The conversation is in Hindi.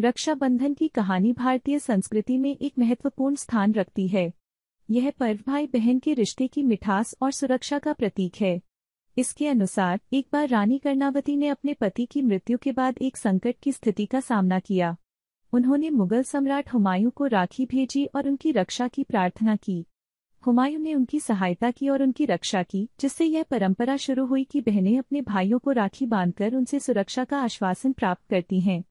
रक्षाबंधन की कहानी भारतीय संस्कृति में एक महत्वपूर्ण स्थान रखती है यह पर्व भाई बहन के रिश्ते की मिठास और सुरक्षा का प्रतीक है इसके अनुसार एक बार रानी कर्णावती ने अपने पति की मृत्यु के बाद एक संकट की स्थिति का सामना किया उन्होंने मुगल सम्राट हुमायूं को राखी भेजी और उनकी रक्षा की प्रार्थना की हुमायूं ने उनकी सहायता की और उनकी रक्षा की जिससे यह परंपरा शुरू हुई कि बहनें अपने भाइयों को राखी बांधकर उनसे सुरक्षा का आश्वासन प्राप्त करती हैं